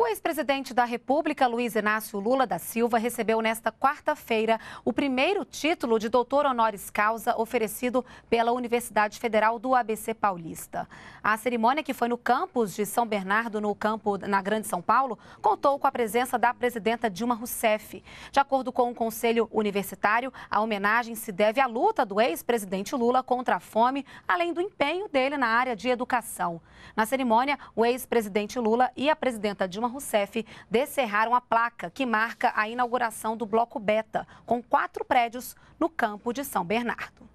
O ex-presidente da República, Luiz Inácio Lula da Silva, recebeu nesta quarta-feira o primeiro título de doutor honoris causa oferecido pela Universidade Federal do ABC Paulista. A cerimônia, que foi no campus de São Bernardo, no campo na Grande São Paulo, contou com a presença da presidenta Dilma Rousseff. De acordo com o um Conselho Universitário, a homenagem se deve à luta do ex-presidente Lula contra a fome, além do empenho dele na área de educação. Na cerimônia, o ex-presidente Lula e a presidenta Dilma Dilma Rousseff descerraram a placa que marca a inauguração do Bloco Beta, com quatro prédios no campo de São Bernardo.